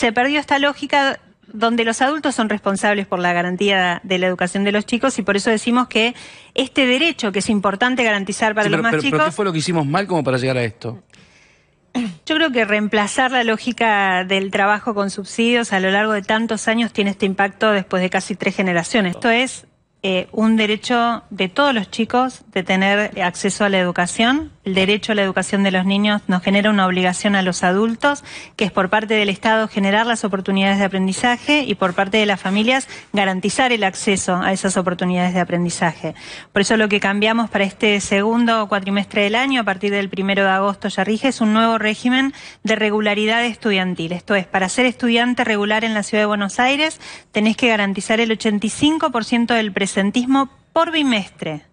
se perdió esta lógica donde los adultos son responsables por la garantía de la educación de los chicos y por eso decimos que este derecho que es importante garantizar para los más chicos... ¿Pero qué fue lo que hicimos mal como para llegar a esto? Yo creo que reemplazar la lógica del trabajo con subsidios a lo largo de tantos años tiene este impacto después de casi tres generaciones. Esto es eh, un derecho de todos los chicos de tener acceso a la educación el derecho a la educación de los niños nos genera una obligación a los adultos, que es por parte del Estado generar las oportunidades de aprendizaje y por parte de las familias garantizar el acceso a esas oportunidades de aprendizaje. Por eso lo que cambiamos para este segundo cuatrimestre del año, a partir del primero de agosto ya rige, es un nuevo régimen de regularidad estudiantil. Esto es, para ser estudiante regular en la Ciudad de Buenos Aires, tenés que garantizar el 85% del presentismo por bimestre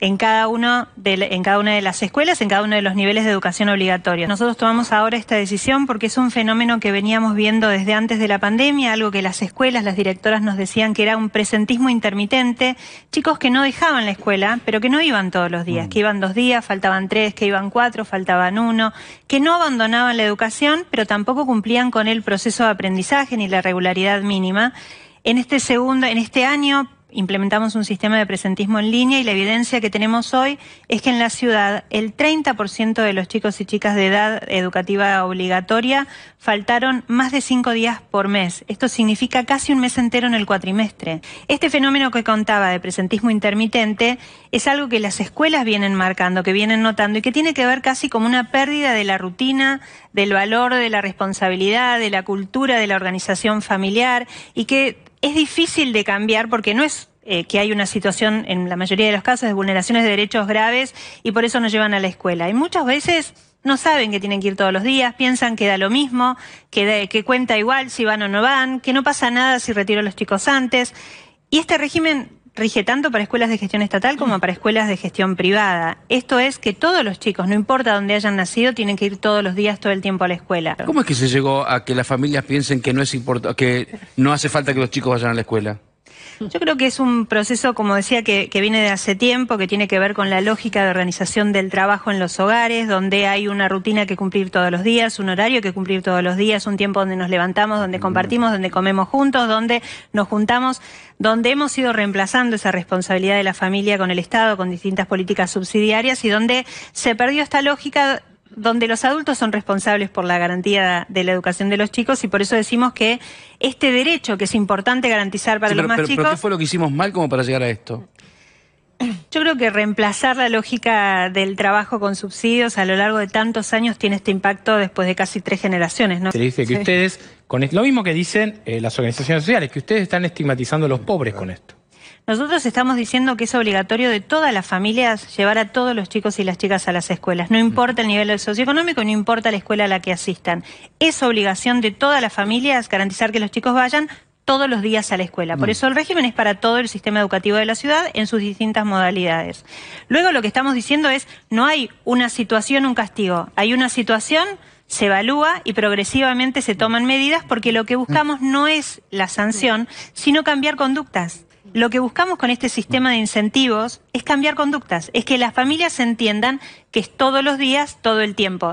en cada, uno de, una de las escuelas, en cada uno de los niveles de educación obligatoria. Nosotros tomamos ahora esta decisión porque es un fenómeno que veníamos viendo desde antes de la pandemia, algo que las escuelas, las directoras nos decían que era un presentismo intermitente, chicos que no dejaban la escuela, pero que no iban todos los días, mm. que iban dos días, faltaban tres, que iban cuatro, faltaban uno, que no abandonaban la educación, pero tampoco cumplían con el proceso de aprendizaje ni la regularidad mínima. En este segundo, en este año implementamos un sistema de presentismo en línea y la evidencia que tenemos hoy es que en la ciudad el 30% de los chicos y chicas de edad educativa obligatoria faltaron más de cinco días por mes. Esto significa casi un mes entero en el cuatrimestre. Este fenómeno que contaba de presentismo intermitente es algo que las escuelas vienen marcando, que vienen notando y que tiene que ver casi como una pérdida de la rutina, del valor, de la responsabilidad, de la cultura, de la organización familiar y que es difícil de cambiar porque no es eh, que hay una situación en la mayoría de los casos de vulneraciones de derechos graves y por eso nos llevan a la escuela. Y muchas veces no saben que tienen que ir todos los días, piensan que da lo mismo, que, que cuenta igual si van o no van, que no pasa nada si retiro a los chicos antes. Y este régimen rige tanto para escuelas de gestión estatal como para escuelas de gestión privada. Esto es que todos los chicos, no importa dónde hayan nacido, tienen que ir todos los días, todo el tiempo a la escuela. ¿Cómo es que se llegó a que las familias piensen que no es que no hace falta que los chicos vayan a la escuela? Yo creo que es un proceso, como decía, que, que, viene de hace tiempo, que tiene que ver con la lógica de organización del trabajo en los hogares, donde hay una rutina que cumplir todos los días, un horario que cumplir todos los días, un tiempo donde nos levantamos, donde mm. compartimos, donde comemos juntos, donde nos juntamos, donde hemos ido reemplazando esa responsabilidad de la familia con el Estado, con distintas políticas subsidiarias y donde se perdió esta lógica donde los adultos son responsables por la garantía de la educación de los chicos y por eso decimos que este derecho que es importante garantizar para los más chicos... Pero ¿qué fue lo que hicimos mal como para llegar a esto? Yo creo que reemplazar la lógica del trabajo con subsidios a lo largo de tantos años tiene este impacto después de casi tres generaciones, Se dice que ustedes, con lo mismo que dicen eh, las organizaciones sociales, que ustedes están estigmatizando a los pobres con esto. Nosotros estamos diciendo que es obligatorio de todas las familias llevar a todos los chicos y las chicas a las escuelas. No importa el nivel socioeconómico, no importa la escuela a la que asistan. Es obligación de todas las familias garantizar que los chicos vayan todos los días a la escuela. Por mm. eso el régimen es para todo el sistema educativo de la ciudad en sus distintas modalidades. Luego lo que estamos diciendo es, no hay una situación, un castigo. Hay una situación, se evalúa y progresivamente se toman medidas porque lo que buscamos no es la sanción, sino cambiar conductas. Lo que buscamos con este sistema de incentivos es cambiar conductas, es que las familias entiendan que es todos los días, todo el tiempo.